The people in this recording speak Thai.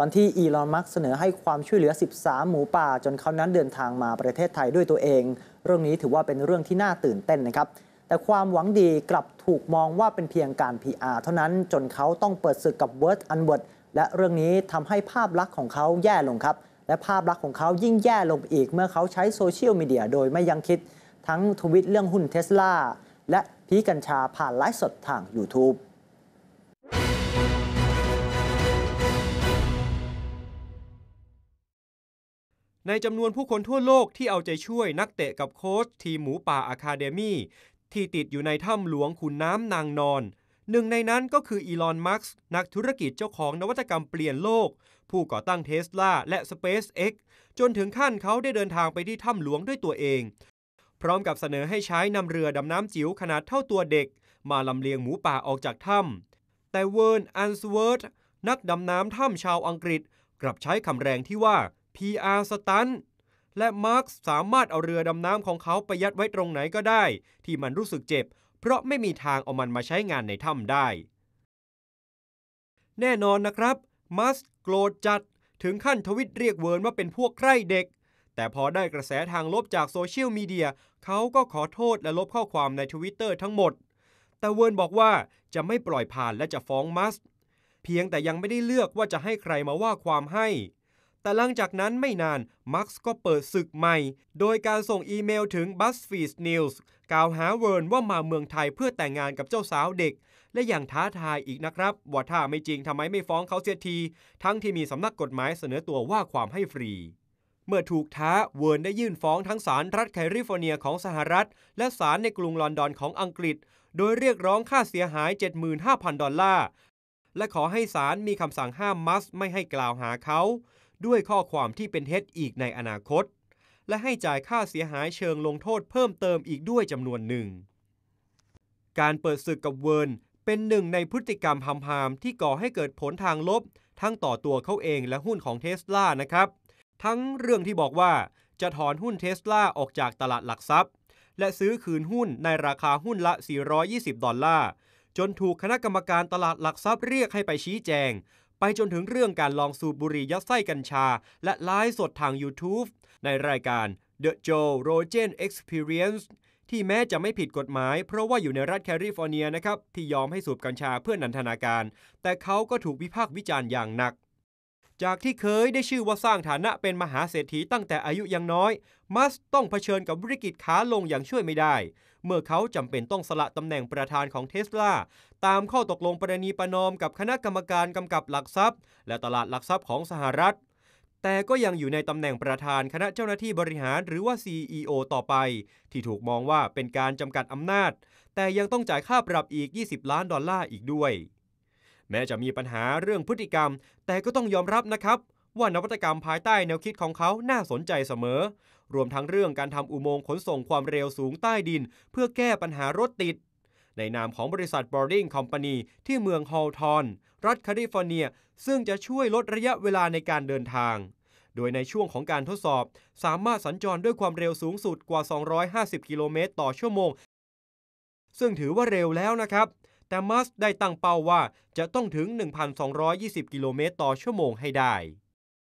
ตอนที่อีลอนมัสเสนอให้ความช่วยเหลือ 13 หมูป่าจนเขานั้นเดินทางมาประเทศไทยด้วยตัวเอง เรื่องนี้ถือว่าเป็นเรื่องที่น่าตื่นเต้นนะครับ แต่ความหวังดีกลับถูกมองว่าเป็นเพียงการ PR เท่านั้นจนเขาต้องเปิดศึกกับเวิร์ดอันเวิร์ดและเรื่องนี้ทำให้ภาพลักษณ์ของเขาแย่ลงครับ และภาพลักษณ์ของเขายิ่งแย่ลงอีกเมื่อเขาใช้โซเชียลมีเดียโดยไม่ยังคิดทั้งทวิตเรื่องหุ้นเทสลาและพีกัญชาผ่านไลฟ์สดทาง YouTube ในจำนวนผู้คนทั่วโลกที่เอาใจช่วยนักเตะกับโค้ชทีมหมูป่าอะคาเดมี่ ที่ติดอยู่ในถ้ำหลวงขุนน้ำนางนอน หนึ่งในนั้นก็คืออีลอนมัสก์นักธุรกิจเจ้าของนวัตกรรมเปลี่ยนโลก ผู้ก่อตั้งเทสลาและ SpaceX จนถึงขั้นเขาได้เดินทางไปที่ถ้ำหลวงด้วยตัวเอง พร้อมกับเสนอให้ใช้นำเรือดำน้ำจิ๋วขนาดเท่าตัวเด็ก มาลำเลียงหมูป่าออกจากถ้ำแต่เวิร์น อันสเวิร์ดนักดำน้ำถ้ำชาวอังกฤษ กลับใช้คำแรงที่ว่า PR สตันและมาร์คสามารถเอาเรือดำน้ำของเขาไปยัดไว้ตรงไหนก็ได้ ที่มันรู้สึกเจ็บ เพราะไม่มีทางเอามันมาใช้งานในถ้ำได้ แน่นอนนะครับมาัสโกรธจัด ถึงขั้นทวิตเรียกเวิร์นว่าเป็นพวกใคร่เด็ก แต่พอได้กระแสทางลบจากโซเชียลมีเดียเขาก็ขอโทษและลบข้อความในทวิตเตอร์ทั้งหมด แต่เวิร์นบอกว่าจะไม่ปล่อยผ่านและจะฟ้องมัสเพียงแต่ยังไม่ได้เลือกว่าจะให้ใครมาว่าความให้แต่หลังจากนั้นไม่นานมาร์กก็เปิดศึกใหม่ โดยการส่งอีเมลถึง BuzzFeed News กล่าวหาเวิร์นว่ามาเมืองไทยเพื่อแต่งงานกับเจ้าสาวเด็ก และอย่างท้าทายอีกนะครับ ว่าถ้าไม่จริงทำไมไม่ฟ้องเขาเสียที ทั้งที่มีสำนักกฎหมายเสนอตัวว่าความให้ฟรี เมื่อถูกท้าเวิร์นได้ยื่นฟ้องทั้งศาลรัฐแคลิฟอร์เนียของสหรัฐ และศาลในกรุงลอนดอนของอังกฤษ โดยเรียกร้องค่าเสียหาย 75,000ดอลลาร์และขอให้ศาลมีคำสั่งห้ามมัสไม่ให้กล่าวหาเขาด้วยข้อความที่เป็นเท็จอีกในอนาคต และให้จ่ายค่าเสียหายเชิงลงโทษเพิ่มเติมอีกด้วยจำนวนหนึ่ง การเปิดศึกกับเวิร์น เป็นหนึ่งในพฤติกรรมพำพามที่ก่อให้เกิดผลทางลบ ทั้งต่อตัวเขาเองและหุ้นของเทสลานะครับ ทั้งเรื่องที่บอกว่าจะถอนหุ้นเทสลาออกจากตลาดหลักทรัพย์และซื้อคืนหุ้นในราคาหุ้นละ 420 ดอลลาร์จนถูกคณะกรรมการตลาดหลักทรัพย์เรียกให้ไปชี้แจงไปจนถึงเรื่องการลองสูบบุหรี่ยัดไส้กัญชา และไลฟ์สดทาง YouTube ในรายการ The Joe Rogan Experience ที่แม้จะไม่ผิดกฎหมาย เพราะว่าอยู่ในรัฐแคลิฟอร์เนียนะครับ ที่ยอมให้สูบกัญชาเพื่อนันทนาการ แต่เขาก็ถูกวิพากษ์วิจารณ์อย่างหนักจากที่เคยได้ชื่อว่าสร้างฐานะเป็นมหาเศรษฐีตั้งแต่อายุยังน้อย มัสต้องเผชิญกับวิกฤตขาลงอย่างช่วยไม่ได้ เมื่อเขาจำเป็นต้องสละตำแหน่งประธานของเทสลาตามข้อตกลงประนีประนอมกับคณะกรรมการกำกับหลักทรัพย์ และตลาดหลักทรัพย์ของสหรัฐ แต่ก็ยังอยู่ในตำแหน่งประธานคณะเจ้าหน้าที่บริหารหรือว่า CEO ต่อไป ที่ถูกมองว่าเป็นการจำกัดอำนาจ แต่ยังต้องจ่ายค่าปรับอีก 20 ล้านดอลลาร์อีกด้วยแม้จะมีปัญหาเรื่องพฤติกรรม แต่ก็ต้องยอมรับนะครับ ว่านวัตกรรมภายใต้แนวคิดของเขาน่าสนใจเสมอ รวมทั้งเรื่องการทำอุโมงค์ขนส่งความเร็วสูงใต้ดิน เพื่อแก้ปัญหารถติด ในนามของบริษัท Boarding Company ที่เมืองฮอลทอน รัฐแคลิฟอร์เนีย ซึ่งจะช่วยลดระยะเวลาในการเดินทาง โดยในช่วงของการทดสอบ สามารถสัญจรด้วยความเร็วสูงสุดกว่า 250 กิโลเมตรต่อชั่วโมง ซึ่งถือว่าเร็วแล้วนะครับแต่มัสได้ตั้งเป้าว่าจะต้องถึง 1,220 กิโลเมตรต่อชั่วโมงให้ได้